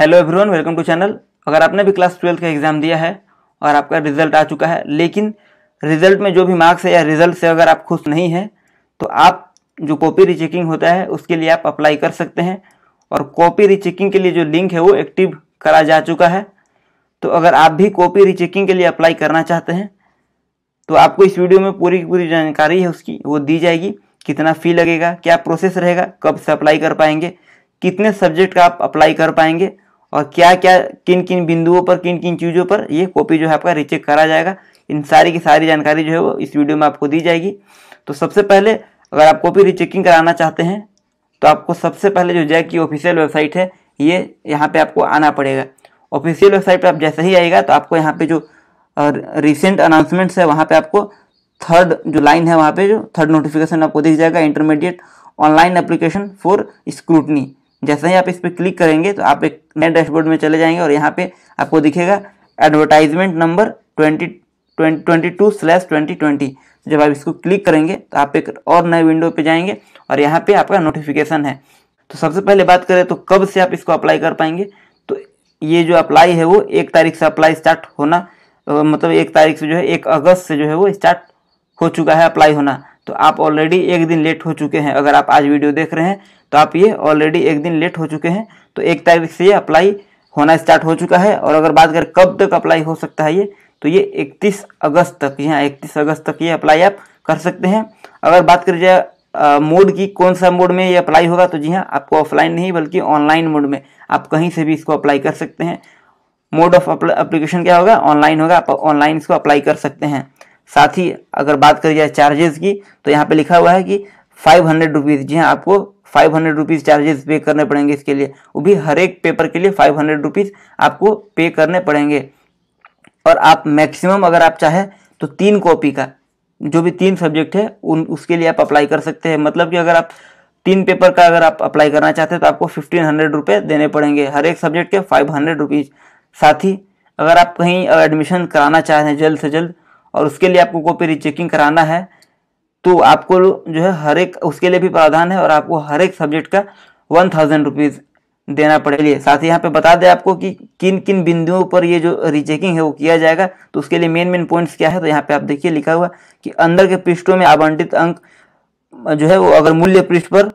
hello everyone welcome to channel अगर आपने भी क्लास ट्वेल्थ का एग्ज़ाम दिया है और आपका रिजल्ट आ चुका है लेकिन रिजल्ट में जो भी मार्क्स है या रिजल्ट से अगर आप खुश नहीं हैं तो आप जो कॉपी रीचेकिंग होता है उसके लिए आप अप्लाई कर सकते हैं और कॉपी रीचेकिंग के लिए जो लिंक है वो एक्टिव करा जा चुका है तो अगर आप भी कॉपी रीचेकिंग के लिए अप्लाई करना चाहते हैं तो आपको इस वीडियो में पूरी की पूरी जानकारी है उसकी वो दी जाएगी कितना फ़ी लगेगा क्या प्रोसेस रहेगा कब से अप्लाई कर पाएंगे कितने सब्जेक्ट का आप अप्लाई कर पाएंगे और क्या क्या किन किन बिंदुओं पर किन किन चीज़ों पर ये कॉपी जो है आपका रिचेक करा जाएगा इन सारी की सारी जानकारी जो है वो इस वीडियो में आपको दी जाएगी तो सबसे पहले अगर आप कॉपी रिचेकिंग कराना चाहते हैं तो आपको सबसे पहले जो जैक की ऑफिशियल वेबसाइट है ये यहाँ पे आपको आना पड़ेगा ऑफिशियल वेबसाइट पर आप जैसे ही आएगा तो आपको यहाँ पे जो रिसेंट अनाउंसमेंट्स है वहाँ पे आपको थर्ड जो लाइन है वहाँ पे जो थर्ड नोटिफिकेशन आपको दिख जाएगा intermediate online application for scrutiny जैसे ही आप इस पर क्लिक करेंगे तो आप एक नए डैशबोर्ड में चले जाएंगे और यहाँ पे आपको दिखेगा advertisement number twenty twenty two slash twenty twenty जब आप इसको क्लिक करेंगे तो आप एक और नए विंडो पे जाएंगे और यहाँ पे आपका नोटिफिकेशन है तो सबसे पहले बात करें तो कब से आप इसको अप्लाई कर पाएंगे तो ये जो अप्लाई है वो एक तारीख से अप्लाई स्टार्ट होना मतलब एक तारीख से जो है एक अगस्त से जो है वो स्टार्ट हो चुका है अप्लाई होना तो आप ऑलरेडी एक दिन लेट हो चुके हैं अगर आप आज वीडियो देख रहे हैं तो आप ये ऑलरेडी एक दिन लेट हो चुके हैं तो एक तारीख से ये अप्लाई होना स्टार्ट हो चुका है और अगर बात करें कब तक अप्लाई हो सकता है ये तो ये 31 अगस्त तक यहाँ 31 अगस्त तक ये अप्लाई आप कर सकते हैं अगर बात करें जाए मोड की कौन सा मोड में ये अप्लाई होगा तो जी हाँ आपको ऑफलाइन नहीं बल्कि ऑनलाइन मोड में आप कहीं से भी इसको अप्लाई कर सकते हैं मोड ऑफ अप्लीकेशन क्या होगा ऑनलाइन होगा आप ऑनलाइन इसको अप्लाई कर सकते हैं साथ ही अगर बात करी जाए चार्जेस की तो यहाँ पे लिखा हुआ है कि फाइव हंड्रेड रुपीज़ जी हाँ आपको फाइव हंड्रेड रुपीज़ चार्जेस पे करने पड़ेंगे इसके लिए वो भी हर एक पेपर के लिए फाइव हंड्रेड रुपीज़ आपको पे करने पड़ेंगे और आप मैक्सिमम अगर आप चाहें तो तीन कॉपी का जो भी तीन सब्जेक्ट है उन उसके लिए आप अप्लाई कर सकते हैं मतलब कि अगर आप तीन पेपर का अगर आप अप्लाई करना चाहते हैं तो आपको फिफ्टीन हंड्रेड रुपये देने पड़ेंगे हर एक सब्जेक्ट के फाइव हंड्रेड रुपीज़ साथ ही अगर आप कहीं एडमिशन कराना चाह रहे हैं जल्द से जल्द और उसके लिए आपको कॉपी रिचेकिंग कराना है तो आपको जो है हर एक उसके लिए भी प्रावधान है और आपको हर एक सब्जेक्ट का वन थाउजेंड रुपीज़ देना पड़ेगा साथ ही यहाँ पे बता दें आपको कि किन किन बिंदुओं पर ये जो रिचेकिंग है वो किया जाएगा तो उसके लिए मेन मेन पॉइंट्स क्या है तो यहाँ पे आप देखिए लिखा हुआ कि अंदर के पृष्ठों में आवंटित अंक जो है वो अगर मूल्य पृष्ठ पर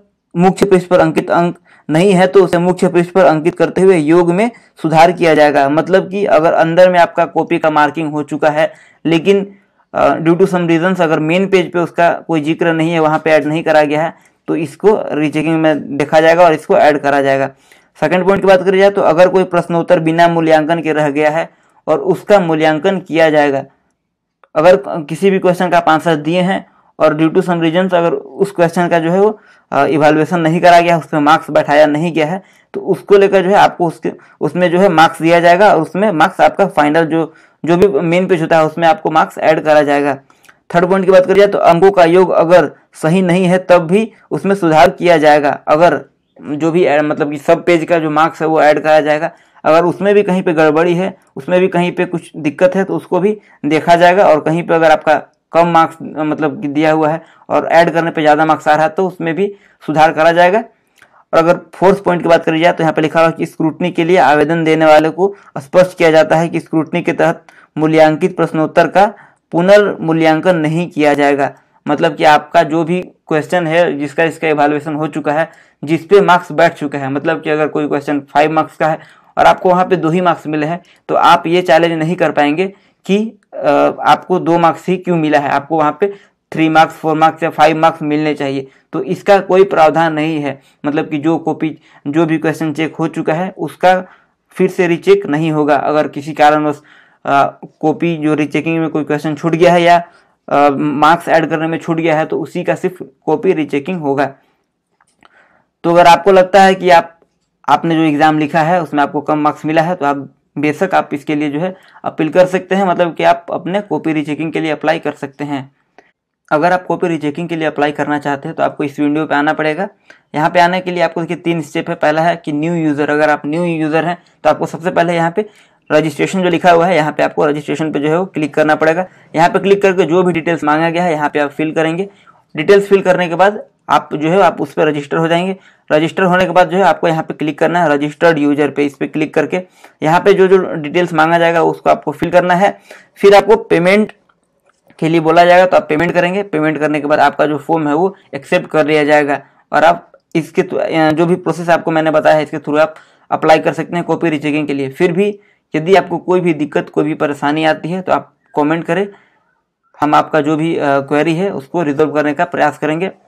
मुख्य पृष्ठ पर अंकित अंक नहीं है तो उसे मुख्य पृष्ठ पर अंकित करते हुए योग में सुधार किया जाएगा मतलब कि अगर अंदर में आपका कॉपी का मार्किंग हो चुका है लेकिन ड्यू टू सम रीजंस अगर मेन पेज पे उसका कोई जिक्र नहीं है वहाँ पे ऐड नहीं करा गया है तो इसको रीचेकिंग में देखा जाएगा और इसको ऐड करा जाएगा सेकेंड पॉइंट की बात करी जाए तो अगर कोई प्रश्नोत्तर बिना मूल्यांकन के रह गया है और उसका मूल्यांकन किया जाएगा अगर किसी भी क्वेश्चन का आप आंसर दिए हैं और ड्यू टू सम रीजन अगर उस क्वेश्चन का जो है वो इवालुएसन नहीं करा गया उसमें मार्क्स बैठाया नहीं गया है तो उसको लेकर जो है आपको उसके उसमें जो है मार्क्स दिया जाएगा और उसमें मार्क्स आपका फाइनल जो जो भी मेन पेज होता है उसमें आपको मार्क्स ऐड करा जाएगा थर्ड पॉइंट की बात करिए तो अंकों का योग अगर सही नहीं है तब भी उसमें सुधार किया जाएगा अगर जो भी मतलब कि सब पेज का जो मार्क्स है वो ऐड करा जाएगा अगर उसमें भी कहीं पे गड़बड़ी है उसमें भी कहीं पे कुछ दिक्कत है तो उसको भी देखा जाएगा और कहीं पे अगर आपका कम मार्क्स मतलब दिया हुआ है और ऐड करने पे ज़्यादा मार्क्स आ रहा है तो उसमें भी सुधार करा जाएगा और अगर फोर्थ पॉइंट की बात करी जाए तो यहाँ पे लिखा हुआ है कि स्क्रूटनी के लिए आवेदन देने वाले को स्पष्ट किया जाता है कि स्क्रूटनी के तहत मूल्यांकित प्रश्नोत्तर का पुनर्मूल्यांकन नहीं किया जाएगा मतलब कि आपका जो भी क्वेश्चन है जिसका इसका इवेलुएशन हो चुका है जिसपे मार्क्स बैठ चुका है मतलब कि अगर कोई क्वेश्चन फाइव मार्क्स का है और आपको वहाँ पर दो ही मार्क्स मिले हैं तो आप ये चैलेंज नहीं कर पाएंगे कि आपको दो मार्क्स ही क्यों मिला है आपको वहाँ पे थ्री मार्क्स फोर मार्क्स या फाइव मार्क्स मिलने चाहिए तो इसका कोई प्रावधान नहीं है मतलब कि जो कॉपी जो भी क्वेश्चन चेक हो चुका है उसका फिर से रीचेक नहीं होगा अगर किसी कारणवश कॉपी जो रीचेकिंग में कोई क्वेश्चन छूट गया है या मार्क्स ऐड करने में छूट गया है तो उसी का सिर्फ कॉपी रीचेकिंग होगा तो अगर आपको लगता है कि आप आपने जो एग्ज़ाम लिखा है उसमें आपको कम मार्क्स मिला है तो आप बेशक आप इसके लिए जो है अपील कर सकते हैं मतलब कि आप अपने कॉपी रिचेकिंग के लिए अप्लाई कर सकते हैं अगर आप कॉपी रिचेकिंग के लिए अप्लाई करना चाहते हैं तो आपको इस वीडियो पर आना पड़ेगा यहाँ पे आने के लिए आपको देखिए तीन स्टेप है पहला है कि न्यू यूज़र अगर आप न्यू यूज़र हैं तो आपको सबसे पहले यहाँ पे रजिस्ट्रेशन जो लिखा हुआ है यहाँ पे आपको रजिस्ट्रेशन पे जो है वो क्लिक करना पड़ेगा यहाँ पे क्लिक करके जो भी डिटेल्स मांगा गया है यहाँ पे आप फिल करेंगे डिटेल्स फिल करने के बाद आप जो है आप उस पर रजिस्टर हो जाएंगे रजिस्टर होने के बाद जो है आपको यहाँ पे क्लिक करना है रजिस्टर्ड यूजर पे इस पर क्लिक करके यहाँ पे जो जो डिटेल्स मांगा जाएगा उसको आपको फिल करना है फिर आपको पेमेंट के लिए बोला जाएगा तो आप पेमेंट करेंगे पेमेंट करने के बाद आपका जो फॉर्म है वो एक्सेप्ट कर लिया जाएगा और आप इसके जो भी प्रोसेस आपको मैंने बताया है इसके थ्रू आप अप्लाई कर सकते हैं कॉपी रिचेकिंग के लिए फिर भी यदि आपको कोई भी दिक्कत कोई भी परेशानी आती है तो आप कॉमेंट करें हम आपका जो भी क्वेरी है उसको रिजोल्व करने का प्रयास करेंगे